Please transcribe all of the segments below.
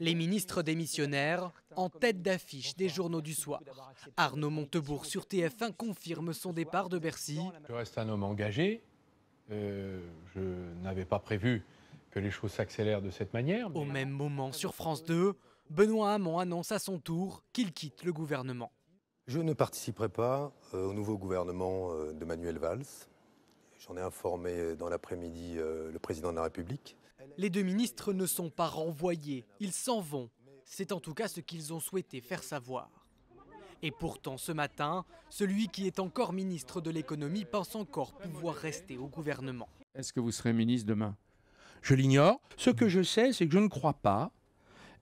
Les ministres démissionnaires en tête d'affiche des journaux du soir. Arnaud Montebourg sur TF1 confirme son départ de Bercy. Je reste un homme engagé. Euh, je n'avais pas prévu que les choses s'accélèrent de cette manière. Au même moment, sur France 2, Benoît Hamon annonce à son tour qu'il quitte le gouvernement. Je ne participerai pas euh, au nouveau gouvernement euh, de Manuel Valls. J'en ai informé dans l'après-midi le président de la République. Les deux ministres ne sont pas renvoyés, ils s'en vont. C'est en tout cas ce qu'ils ont souhaité faire savoir. Et pourtant, ce matin, celui qui est encore ministre de l'économie pense encore pouvoir rester au gouvernement. Est-ce que vous serez ministre demain Je l'ignore. Ce que je sais, c'est que je ne crois pas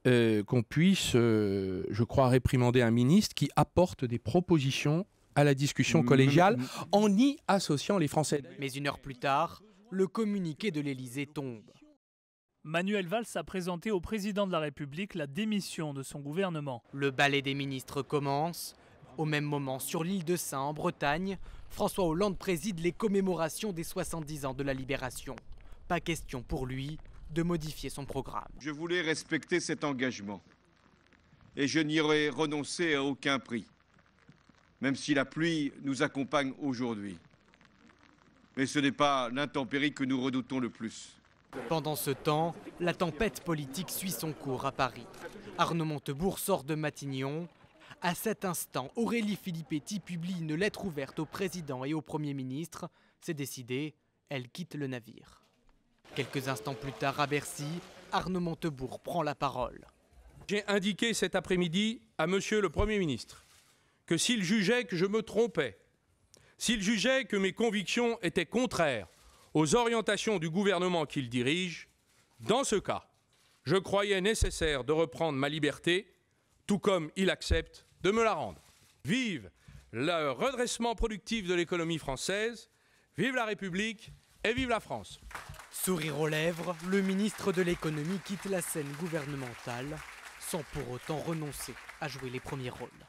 euh, qu'on puisse, euh, je crois, réprimander un ministre qui apporte des propositions à la discussion mm. collégiale en y associant les Français. Mais une heure plus tard, le communiqué de l'Élysée tombe. Manuel Valls a présenté au président de la République la démission de son gouvernement. Le ballet des ministres commence. Au même moment, sur l'île de Saint, en Bretagne, François Hollande préside les commémorations des 70 ans de la Libération. Pas question pour lui de modifier son programme. Je voulais respecter cet engagement et je n'irai renoncer à aucun prix, même si la pluie nous accompagne aujourd'hui. Mais ce n'est pas l'intempérie que nous redoutons le plus. Pendant ce temps, la tempête politique suit son cours à Paris. Arnaud Montebourg sort de Matignon. À cet instant, Aurélie Filippetti publie une lettre ouverte au président et au Premier ministre. C'est décidé, elle quitte le navire. Quelques instants plus tard à Bercy, Arnaud Montebourg prend la parole. J'ai indiqué cet après-midi à Monsieur le Premier ministre que s'il jugeait que je me trompais, s'il jugeait que mes convictions étaient contraires aux orientations du gouvernement qu'il dirige, dans ce cas, je croyais nécessaire de reprendre ma liberté, tout comme il accepte de me la rendre. Vive le redressement productif de l'économie française, vive la République et vive la France. Sourire aux lèvres, le ministre de l'économie quitte la scène gouvernementale sans pour autant renoncer à jouer les premiers rôles.